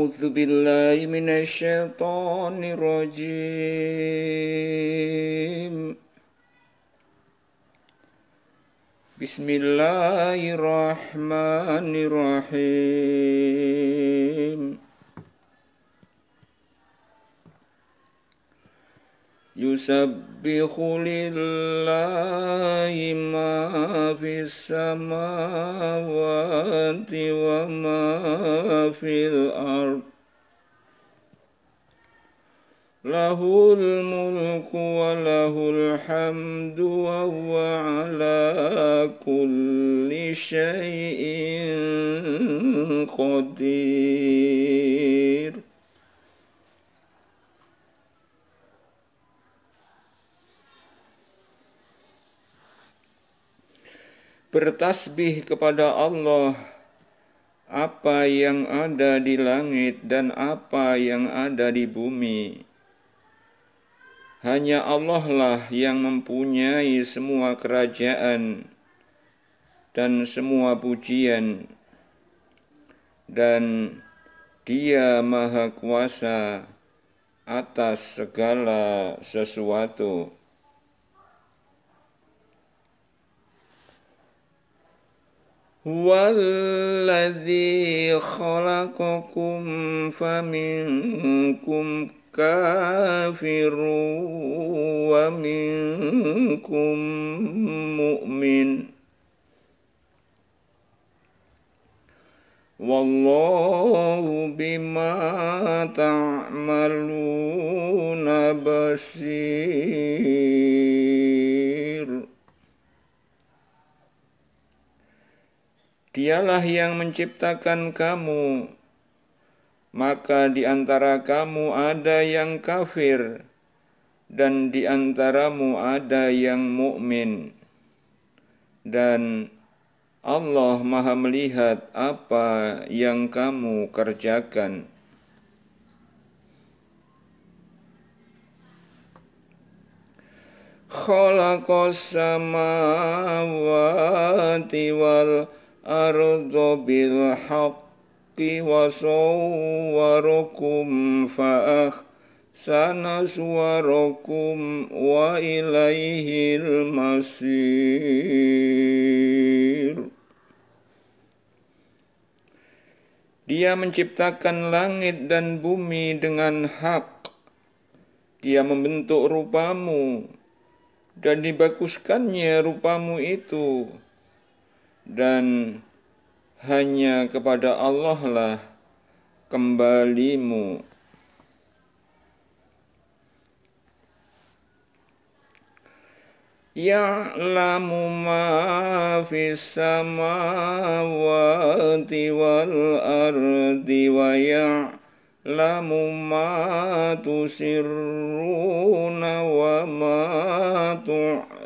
أعوذ بالله من الشيطان الرجيم بسم الله الرحمن الرحيم يسبح لله ما في السماوات وما في الأرض له الملك وله الحمد وهو على كل شيء قدير bertasbih kepada Allah apa yang ada di langit dan apa yang ada di bumi. Hanya Allah lah yang mempunyai semua kerajaan dan semua pujian dan dia maha kuasa atas segala sesuatu. هو الذي خلقكم فمنكم كافر ومنكم مؤمن والله بما تعملون بصير dialah yang menciptakan kamu. Maka di antara kamu ada yang kafir, dan di antaramu ada yang mukmin. Dan Allah Maha Melihat apa yang kamu kerjakan. Khalaqas samawati wal الأرض بالحق وصوركم فأحسن صوركم وإليه المصير Dia menciptakan langit dan bumi dengan hak. Dia membentuk rupamu dan dibaguskannya rupamu itu dan hanya kepada Allah lah kembalimu. Ya'lamu ma fis samawati wal ardi wa ya'lamu ma tusirruna wa ma tu'linun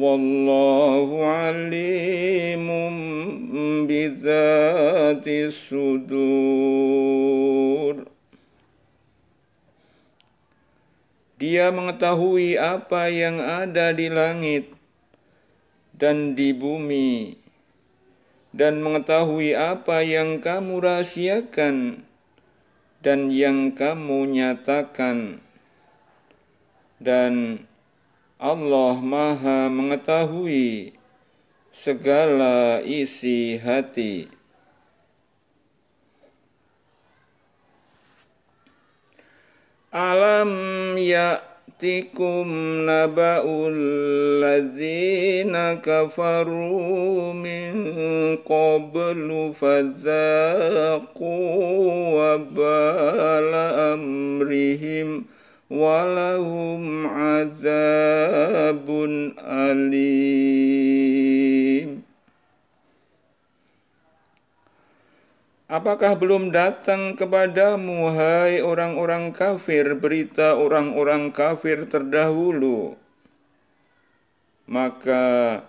والله عليم بذات الصدور Dia mengetahui apa yang ada di langit dan di bumi dan mengetahui apa yang kamu rahasiakan dan yang kamu nyatakan dan Allah Maha Mengetahui segala isi hati. Alam ya'tikum naba'ul ladzina kafaru min qablu fadzaqu wa bala amrihim ولهم عذاب أليم Apakah belum datang kepadamu, hai orang-orang kafir, berita orang-orang kafir terdahulu? Maka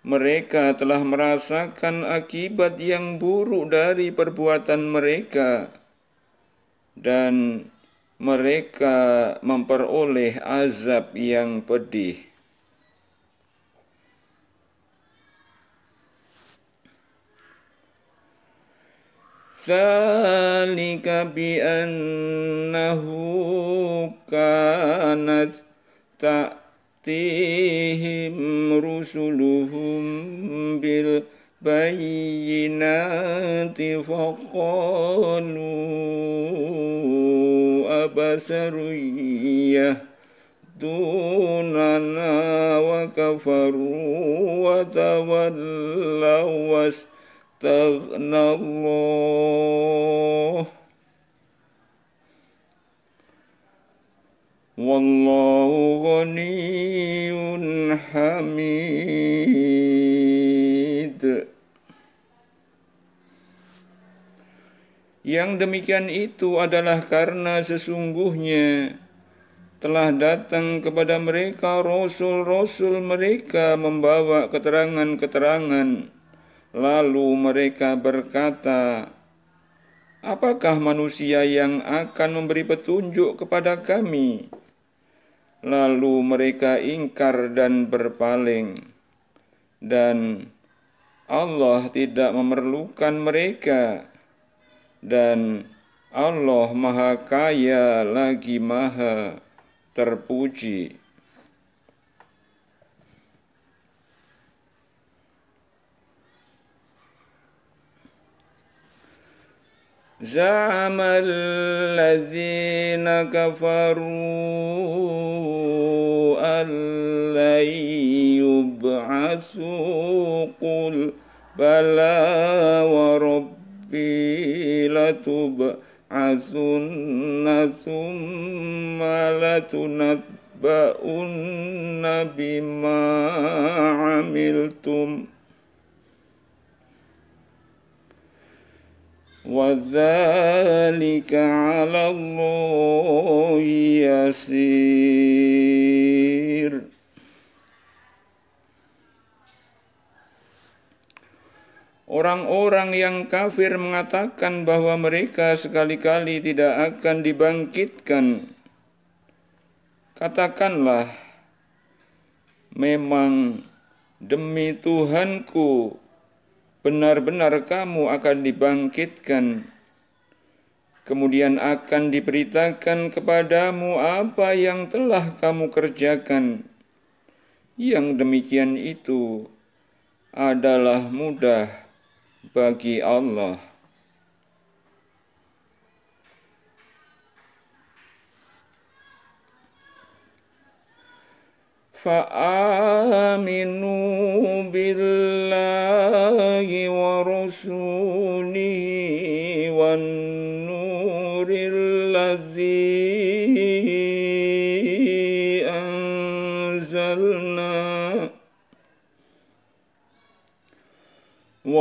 mereka telah merasakan akibat yang buruk dari perbuatan mereka, dan mereka memperoleh azab yang pedih. Zalika bi'annahu kanat ta'tihim rusuluhum bil bayinati faqaluhum وبشر دوننا وكفروا وتولوا واستغنى الله والله غني حميد Yang demikian itu adalah karena sesungguhnya telah datang kepada mereka rasul-rasul mereka membawa keterangan-keterangan. Lalu mereka berkata, "Apakah manusia yang akan memberi petunjuk kepada kami?" Lalu mereka ingkar dan berpaling, dan Allah tidak memerlukan mereka dan Allah Maha Kaya lagi Maha Terpuji. زعم الذين كفروا أن لن يبعثوا قل بلى وربي لتبعثن ثم لتنبؤن بما عملتم وذلك على الله يسير Orang-orang yang kafir mengatakan bahwa mereka sekali-kali tidak akan dibangkitkan. Katakanlah, memang demi Tuhanku, benar-benar kamu akan dibangkitkan. Kemudian akan diberitakan kepadamu apa yang telah kamu kerjakan. Yang demikian itu adalah mudah bagi Allah. فآمنوا بالله ورسوله والنور الذي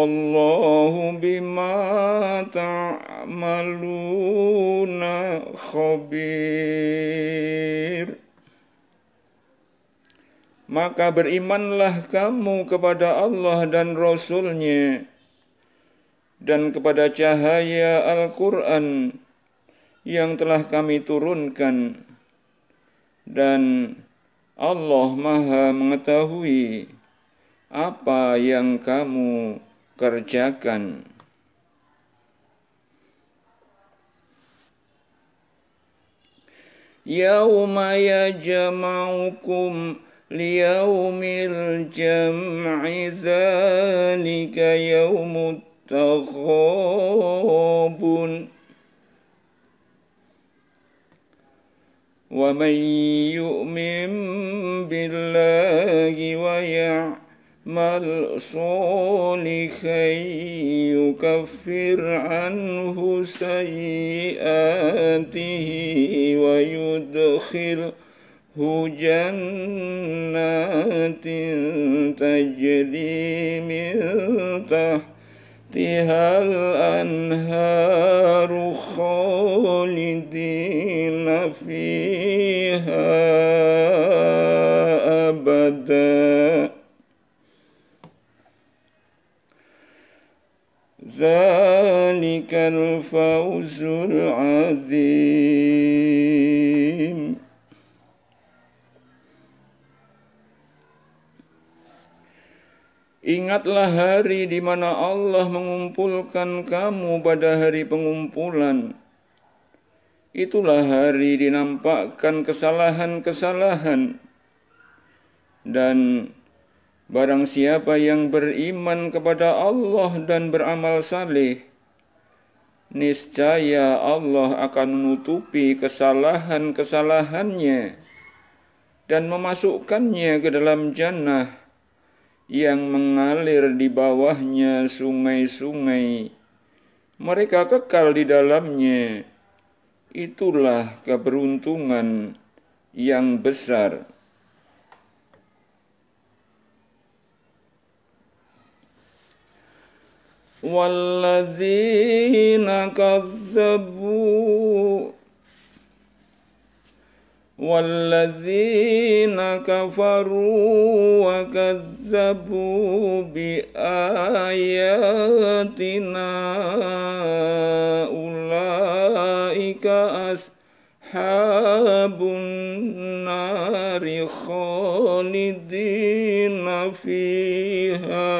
wallahu bima ta'maluna khabir maka berimanlah kamu kepada Allah dan Rasulnya dan kepada cahaya Al-Quran yang telah kami turunkan dan Allah maha mengetahui apa yang kamu kerjakan. Yauma yajma'ukum liyaumil jam'i dzalika yaumut taghabun wa man yu'min billahi wa ya مع الأصول كي يكفر عنه سيئاته ويدخله جنات تجري من تحتها الأنهار خالدين فيها أبداً ذلك الفوز العظيم Ingatlah hari di mana Allah mengumpulkan kamu pada hari pengumpulan. Itulah hari dinampakkan kesalahan-kesalahan dan Barang siapa yang beriman kepada Allah dan beramal saleh, niscaya Allah akan menutupi kesalahan-kesalahannya dan memasukkannya ke dalam jannah yang mengalir di bawahnya sungai-sungai. Mereka kekal di dalamnya. Itulah keberuntungan yang besar. والذين كذبوا والذين كفروا وكذبوا بآياتنا أولئك أصحاب النار خالدين فيها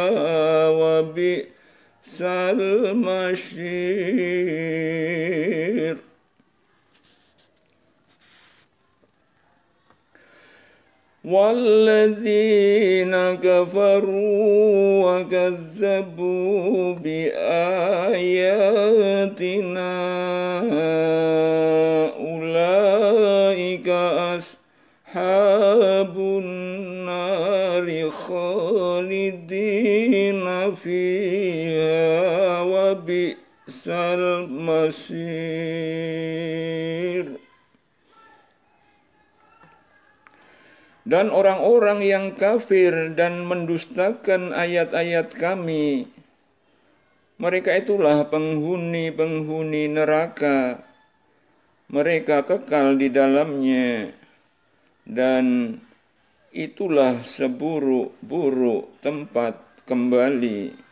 وبئس المشير والذين كفروا وكذبوا بآياتنا Dan orang-orang yang kafir dan mendustakan ayat-ayat kami, mereka itulah penghuni-penghuni neraka. Mereka kekal di dalamnya, dan itulah seburuk-buruk tempat kembali.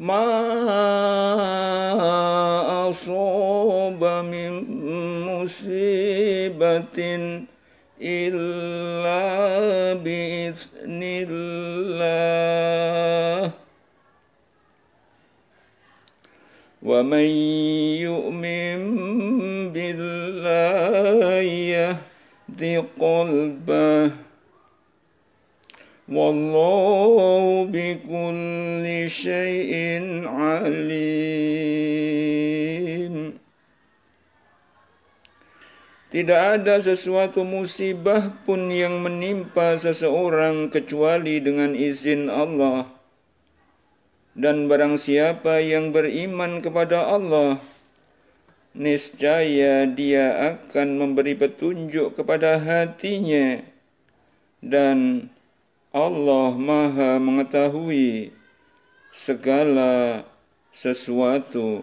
ما أصاب من مصيبة إلا بإذن الله ومن يؤمن بالله يهد قلبه والله بكل شيء عليم Tidak ada sesuatu musibah pun yang menimpa seseorang kecuali dengan izin Allah. Dan barang siapa yang beriman kepada Allah, niscaya dia akan memberi petunjuk kepada hatinya dan Allah Maha mengetahui segala sesuatu.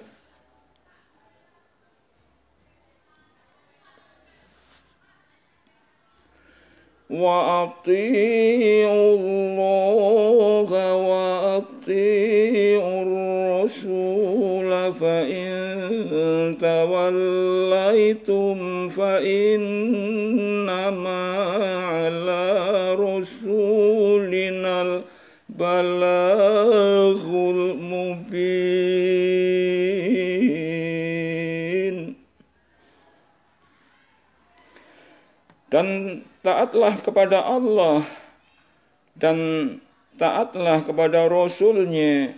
Wa Allah wa ati'ur rasul fa in tawallaitum fa innama balaghul mubin dan taatlah kepada Allah dan taatlah kepada Rasulnya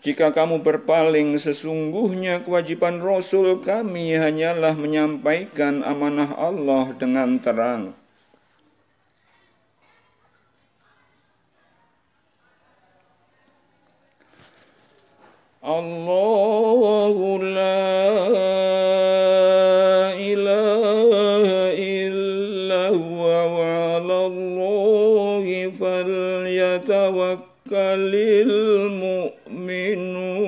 jika kamu berpaling sesungguhnya kewajiban Rasul kami hanyalah menyampaikan amanah Allah dengan terang الله لا إله إلا هو وعلى الله فليتوكل المؤمنون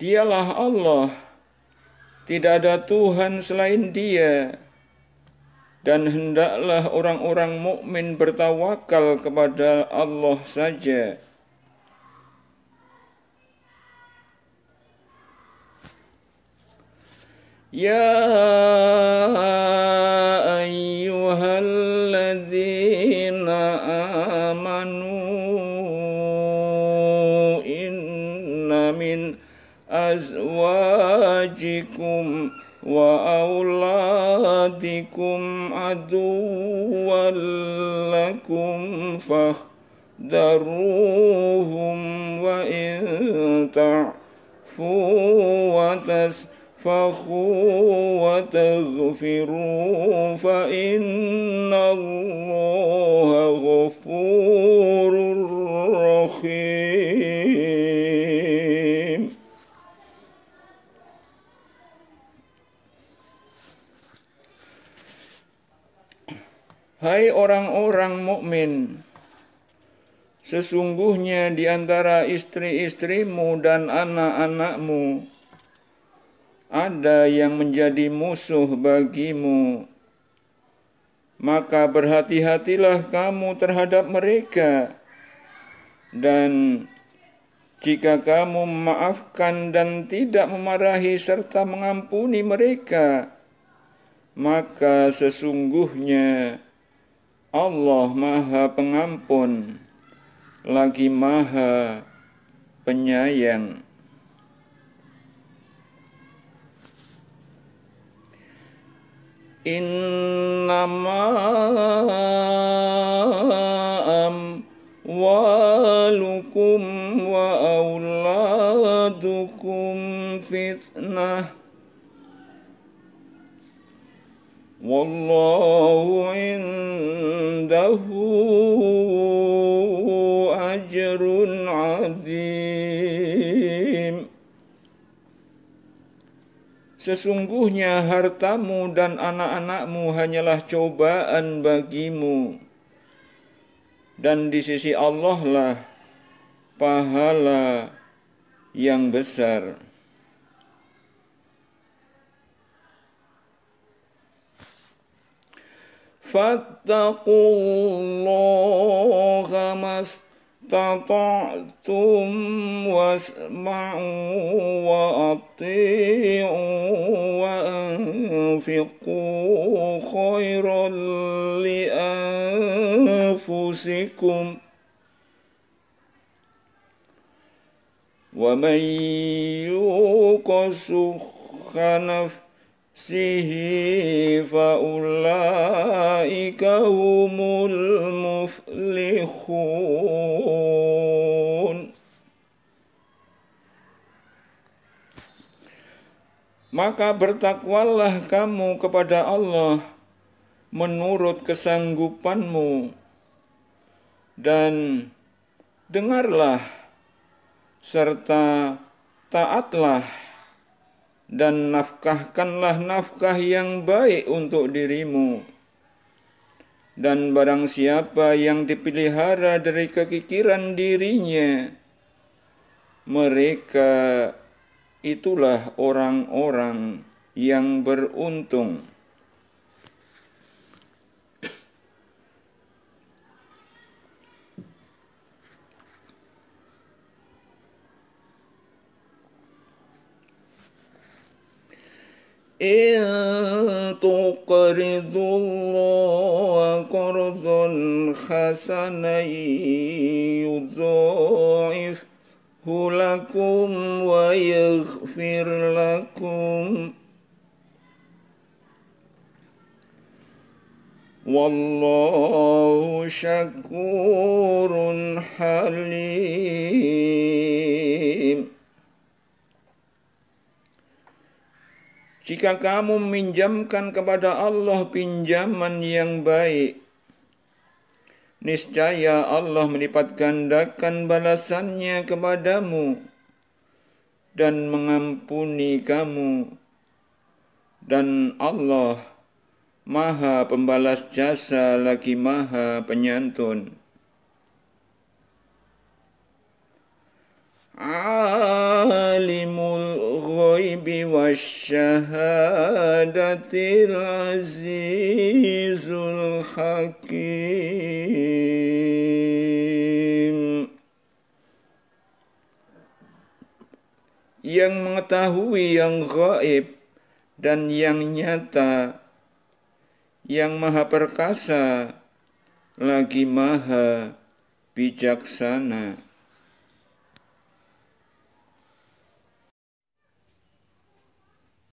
Dialah Allah, tidak ada Tuhan selain Dia dan hendaklah orang-orang mukmin bertawakal kepada Allah saja. Ya ayyuhalladzina amanu inna min azwajikum وأولادكم عدوا لكم فاخذروهم وإن تعفوا وتسفخوا وتغفروا فإن الله Hai orang-orang mukmin, sesungguhnya di antara istri-istrimu dan anak-anakmu ada yang menjadi musuh bagimu. Maka berhati-hatilah kamu terhadap mereka, dan jika kamu memaafkan dan tidak memarahi serta mengampuni mereka, maka sesungguhnya Allah Maha Pengampun, lagi Maha Penyayang. Innama amwalukum wa auladukum fitnah والله عنده أجر عظيم Sesungguhnya hartamu dan anak-anakmu hanyalah cobaan bagimu dan di sisi Allah lah pahala yang besar. فاتقوا الله ما استطعتم واسمعوا وأطيعوا وأنفقوا خيرا لأنفسكم ومن يوق سخ نفسه نفسه فأولئك هم المفلحون Maka bertakwalah kamu kepada Allah menurut kesanggupanmu dan dengarlah serta taatlah dan nafkahkanlah nafkah yang baik untuk dirimu. Dan barang siapa yang dipelihara dari kekikiran dirinya, mereka itulah orang-orang yang beruntung. إن تقرضوا الله قرضا حسنا يضاعفه لكم ويغفر لكم والله شكور حليم Jika kamu meminjamkan kepada Allah pinjaman yang baik, niscaya Allah melipat gandakan balasannya kepadamu dan mengampuni kamu. Dan Allah Maha Pembalas Jasa lagi Maha Penyantun. Alimul الغيب والشهادة العزيز الحكيم yang mengetahui yang gaib dan yang nyata yang maha perkasa lagi maha bijaksana